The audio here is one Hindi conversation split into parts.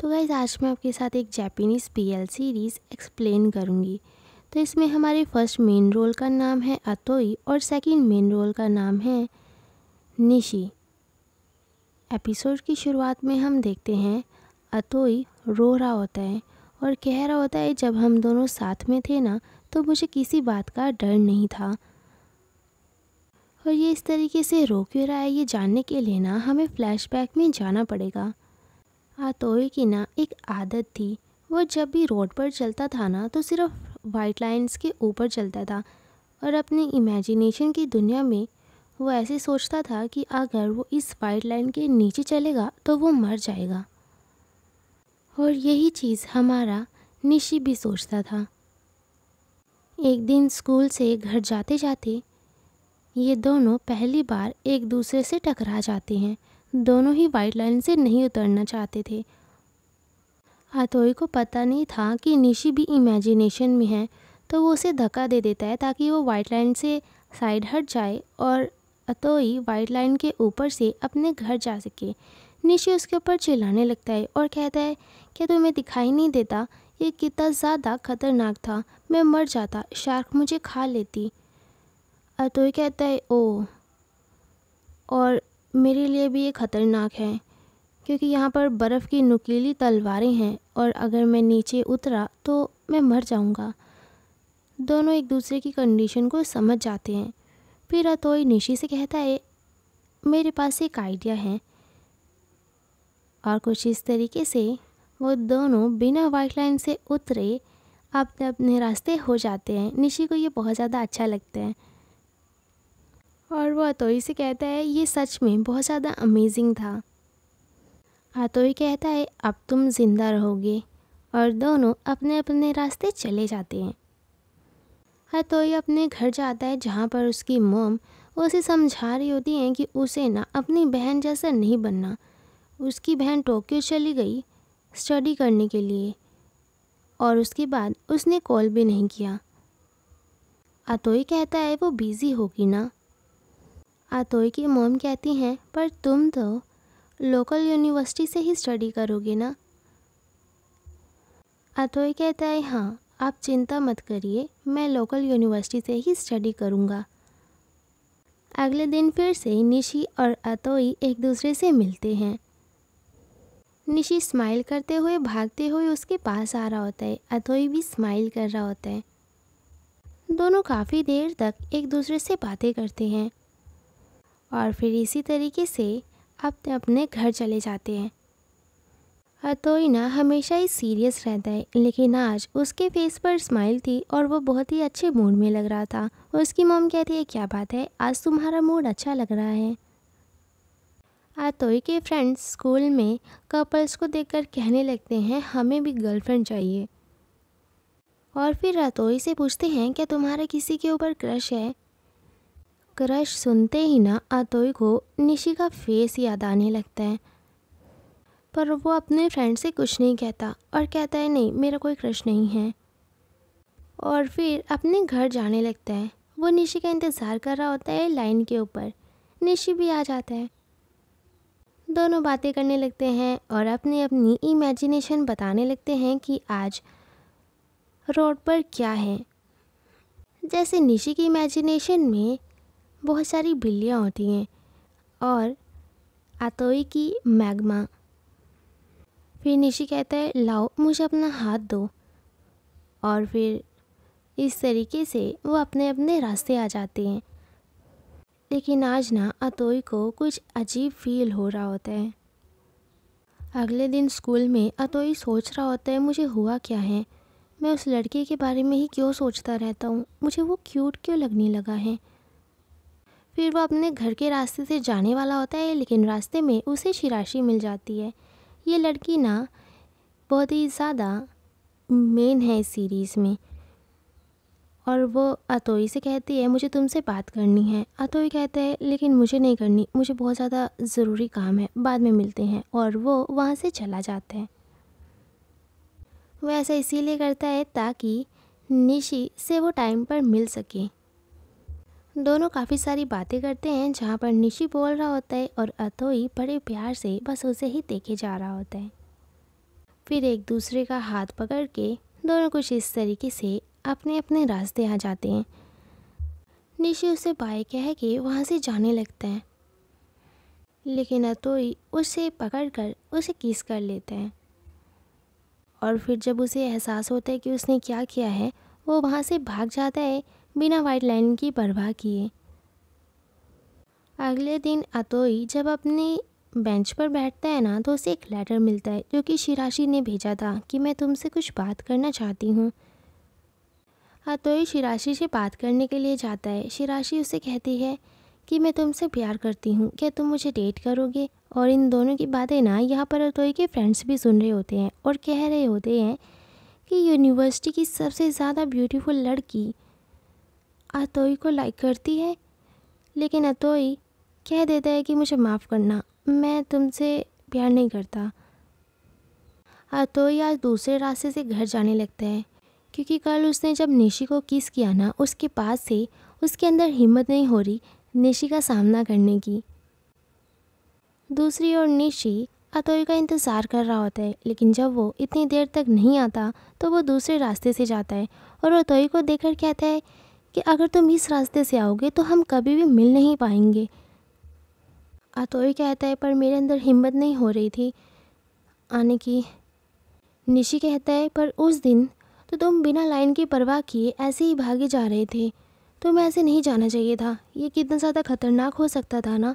तो गाइज़ आज मैं आपके साथ एक पी पीएल सीरीज़ एक्सप्लेन करूँगी तो इसमें हमारे फर्स्ट मेन रोल का नाम है अतोई और सेकंड मेन रोल का नाम है निशी एपिसोड की शुरुआत में हम देखते हैं अतोई रो रहा होता है और कह रहा होता है जब हम दोनों साथ में थे ना तो मुझे किसी बात का डर नहीं था और ये इस तरीके से रो क्यों रहा है ये जानने के लिए ना हमें फ्लैशबैक में जाना पड़ेगा आतोय की ना एक आदत थी वो जब भी रोड पर चलता था ना तो सिर्फ वाइट लाइंस के ऊपर चलता था और अपनी इमेजिनेशन की दुनिया में वो ऐसे सोचता था कि अगर वो इस वाइट लाइन के नीचे चलेगा तो वो मर जाएगा और यही चीज़ हमारा निशी भी सोचता था एक दिन स्कूल से घर जाते जाते ये दोनों पहली बार एक दूसरे से टकरा जाते हैं दोनों ही वाइट लाइन से नहीं उतरना चाहते थे हाथोई को पता नहीं था कि निशी भी इमेजिनेशन में है तो वो उसे धक्का दे देता है ताकि वो वाइट लाइन से साइड हट जाए और अतोई वाइट लाइन के ऊपर से अपने घर जा सके निशी उसके ऊपर चिल्लाने लगता है और कहता है क्या तुम्हें दिखाई नहीं देता ये कितना ज़्यादा खतरनाक था मैं मर जाता शार्क मुझे खा लेती अतोई कहता है ओ और मेरे लिए भी ये ख़तरनाक है क्योंकि यहाँ पर बर्फ़ की नुकीली तलवारें हैं और अगर मैं नीचे उतरा तो मैं मर जाऊँगा दोनों एक दूसरे की कंडीशन को समझ जाते हैं फिर अतोई निशी से कहता है मेरे पास एक आइडिया है और कुछ इस तरीके से वो दोनों बिना वाइट लाइन से उतरे अपने अपने रास्ते हो जाते हैं निशी को ये बहुत ज़्यादा अच्छा लगता है और वो अतोई से कहता है ये सच में बहुत ज़्यादा अमेजिंग था अतोई कहता है अब तुम ज़िंदा रहोगे और दोनों अपने अपने रास्ते चले जाते हैं अतोई अपने घर जाता है जहाँ पर उसकी मोम उसे समझा रही होती हैं कि उसे ना अपनी बहन जैसा नहीं बनना उसकी बहन टोक्यो चली गई स्टडी करने के लिए और उसके बाद उसने कॉल भी नहीं किया अतोई कहता है वो बिज़ी होगी ना आतोय की मोम कहती हैं पर तुम तो लोकल यूनिवर्सिटी से ही स्टडी करोगे ना आतोय कहता है हाँ आप चिंता मत करिए मैं लोकल यूनिवर्सिटी से ही स्टडी करूँगा अगले दिन फिर से निशी और अतोई एक दूसरे से मिलते हैं निशी स्माइल करते हुए भागते हुए उसके पास आ रहा होता है अतोई भी स्माइल कर रहा होता है दोनों काफ़ी देर तक एक दूसरे से बातें करते हैं और फिर इसी तरीके से अपने अपने घर चले जाते हैं अतोई ना हमेशा ही सीरियस रहता है लेकिन आज उसके फेस पर स्माइल थी और वो बहुत ही अच्छे मूड में लग रहा था उसकी मम कहती है क्या बात है आज तुम्हारा मूड अच्छा लग रहा है अतोई के फ्रेंड्स स्कूल में कपल्स को देखकर कहने लगते हैं हमें भी गर्लफ्रेंड चाहिए और फिर अतोई से पूछते हैं क्या तुम्हारा किसी के ऊपर क्रश है क्रश सुनते ही ना अतोई को निशी का फेस याद आने लगता है पर वो अपने फ्रेंड से कुछ नहीं कहता और कहता है नहीं मेरा कोई क्रश नहीं है और फिर अपने घर जाने लगता है वो निशी का इंतज़ार कर रहा होता है लाइन के ऊपर निशी भी आ जाता है दोनों बातें करने लगते हैं और अपनी अपनी इमेजिनेशन बताने लगते हैं कि आज रोड पर क्या है जैसे निशी की इमेजिनेशन में बहुत सारी बिल्लियाँ होती हैं और आतोई की मैग्मा फिर निशी कहता है लाओ मुझे अपना हाथ दो और फिर इस तरीके से वो अपने अपने रास्ते आ जाते हैं लेकिन आज ना अतोई को कुछ अजीब फील हो रहा होता है अगले दिन स्कूल में अतोई सोच रहा होता है मुझे हुआ क्या है मैं उस लड़के के बारे में ही क्यों सोचता रहता हूँ मुझे वो क्यूट क्यों लगने लगा है फिर वह अपने घर के रास्ते से जाने वाला होता है लेकिन रास्ते में उसे शिराशी मिल जाती है ये लड़की ना बहुत ही ज़्यादा मेन है इस सीरीज़ में और वो अतोई से कहती है मुझे तुमसे बात करनी है अतोई कहता है लेकिन मुझे नहीं करनी मुझे बहुत ज़्यादा ज़रूरी काम है बाद में मिलते हैं और वो वहाँ से चला जाता है वो ऐसा इसीलिए करता है ताकि निशी से वो टाइम पर मिल सके दोनों काफ़ी सारी बातें करते हैं जहाँ पर निशी बोल रहा होता है और अतोई बड़े प्यार से बस उसे ही देखे जा रहा होता है फिर एक दूसरे का हाथ पकड़ के दोनों कुछ इस तरीके से अपने अपने रास्ते आ जाते हैं निशी उसे बाय कह के वहाँ से जाने लगते हैं लेकिन अतोई उसे पकड़ कर उसे किस कर लेते हैं और फिर जब उसे एहसास होता है कि उसने क्या किया है वो वहाँ से भाग जाता है बिना वाइट लाइन की परवाह किए अगले दिन अतोई जब अपनी बेंच पर बैठता है ना तो उसे एक लेटर मिलता है जो कि शिराशी ने भेजा था कि मैं तुमसे कुछ बात करना चाहती हूँ अतोई शिराशी से बात करने के लिए जाता है शिराशी उसे कहती है कि मैं तुमसे प्यार करती हूँ क्या तुम मुझे डेट करोगे और इन दोनों की बातें ना यहाँ पर अतोई के फ्रेंड्स भी सुन रहे होते हैं और कह रहे होते हैं कि यूनिवर्सिटी की सबसे ज़्यादा ब्यूटीफुल लड़की अतोई को लाइक करती है लेकिन अतोई कह देता है कि मुझे माफ़ करना मैं तुमसे प्यार नहीं करता अतोई आज दूसरे रास्ते से घर जाने लगता है क्योंकि कल उसने जब निशी को किस किया ना उसके पास से उसके अंदर हिम्मत नहीं हो रही निशी का सामना करने की दूसरी ओर निशी अतोई का इंतज़ार कर रहा होता है लेकिन जब वो इतनी देर तक नहीं आता तो वो दूसरे रास्ते से जाता है और अतोई को देखकर कहता है कि अगर तुम इस रास्ते से आओगे तो हम कभी भी मिल नहीं पाएंगे आतोई कहता है पर मेरे अंदर हिम्मत नहीं हो रही थी आने की निशी कहता है पर उस दिन तो तुम बिना लाइन की परवाह किए ऐसे ही भागे जा रहे थे तुम्हें ऐसे नहीं जाना चाहिए था ये कितना ज़्यादा खतरनाक हो सकता था ना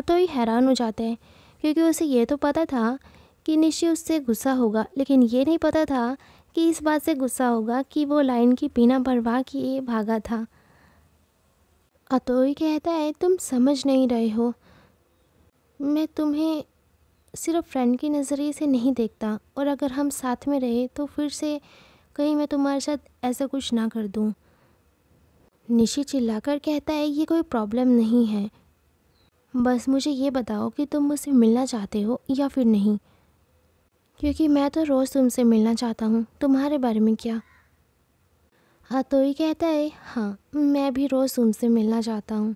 अतोई हैरान हो जाते हैं क्योंकि उसे ये तो पता था कि निशी उससे गुस्सा होगा लेकिन ये नहीं पता था कि इस बात से गुस्सा होगा कि वो लाइन की बिना भरवा किए भागा था अतोई कहता है तुम समझ नहीं रहे हो मैं तुम्हें सिर्फ फ्रेंड के नज़रिए से नहीं देखता और अगर हम साथ में रहे तो फिर से कहीं मैं तुम्हारे साथ ऐसा कुछ ना कर दूँ निशी चिल्लाकर कहता है ये कोई प्रॉब्लम नहीं है बस मुझे ये बताओ कि तुम मुझसे मिलना चाहते हो या फिर नहीं क्योंकि मैं तो रोज़ तुमसे मिलना चाहता हूँ तुम्हारे बारे में क्या हतोई हाँ, कहता है हाँ मैं भी रोज़ तुमसे मिलना चाहता हूँ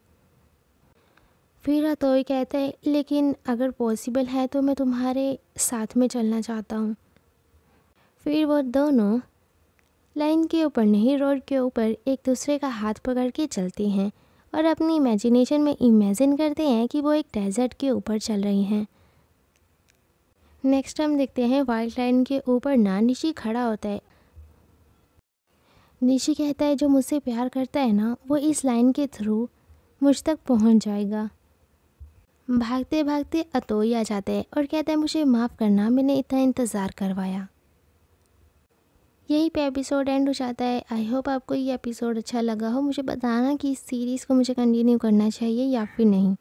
फिर हतोई हाँ, कहता है लेकिन अगर पॉसिबल है तो मैं तुम्हारे साथ में चलना चाहता हूँ फिर वो दोनों लाइन के ऊपर नहीं रोड के ऊपर एक दूसरे का हाथ पकड़ के चलते हैं और अपनी इमेजिनेशन में इमेजिन करते हैं कि वो एक डेजर्ट के ऊपर चल रही हैं नेक्स्ट हम देखते हैं वाइल्ड लाइन के ऊपर ना निशी खड़ा होता है निशी कहता है जो मुझसे प्यार करता है ना वो इस लाइन के थ्रू मुझ तक पहुंच जाएगा भागते भागते अतोई आ जाता है और कहता है मुझे माफ़ करना मैंने इतना इंतज़ार करवाया यही पे एपिसोड एंड हो जाता है आई होप आपको ये एपिसोड अच्छा लगा हो मुझे बताना कि इस सीरीज़ को मुझे कंटिन्यू करना चाहिए या फिर नहीं